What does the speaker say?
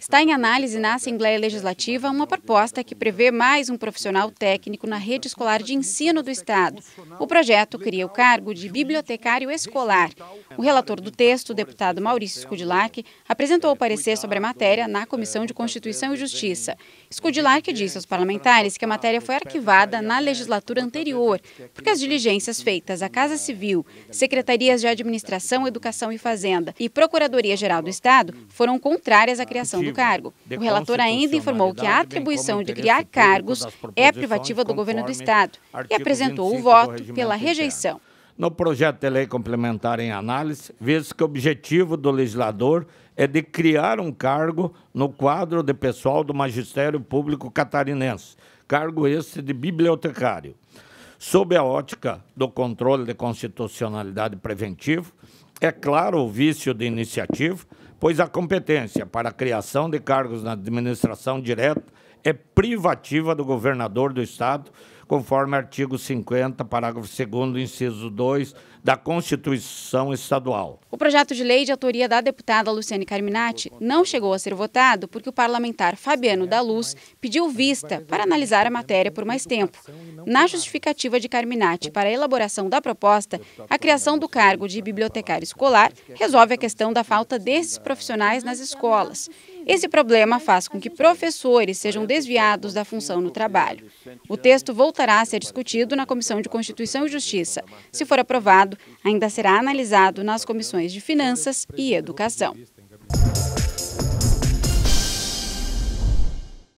Está em análise na Assembleia Legislativa uma proposta que prevê mais um profissional técnico na rede escolar de ensino do Estado. O projeto cria o cargo de bibliotecário escolar. O relator do texto, o deputado Maurício Scudilac, apresentou o parecer sobre a matéria na Comissão de Constituição e Justiça. Scudilac disse aos parlamentares que a matéria foi arquivada na legislatura anterior, porque as diligências feitas à Casa Civil, Secretarias de Administração, Educação e Fazenda e Procuradoria-Geral do Estado foram contrárias à criação do do cargo. O relator ainda informou que a atribuição de criar cargos é privativa do governo do Estado e apresentou o voto pela rejeição. No projeto de lei complementar em análise, vê-se que o objetivo do legislador é de criar um cargo no quadro de pessoal do Magistério Público Catarinense, cargo este de bibliotecário. Sob a ótica do controle de constitucionalidade preventivo, é claro o vício de iniciativa, pois a competência para a criação de cargos na administração direta é privativa do governador do Estado, conforme artigo 50, parágrafo 2 inciso 2 da Constituição Estadual. O projeto de lei de autoria da deputada Luciane Carminati não chegou a ser votado porque o parlamentar Fabiano da Luz pediu vista para analisar a matéria por mais tempo. Na justificativa de Carminati para a elaboração da proposta, a criação do cargo de bibliotecário escolar resolve a questão da falta desses profissionais nas escolas. Assim, Esse problema faz com que professores sejam desviados da função no trabalho. O texto voltará a ser discutido na Comissão de Constituição e Justiça. Se for aprovado, ainda será analisado nas comissões de Finanças e Educação.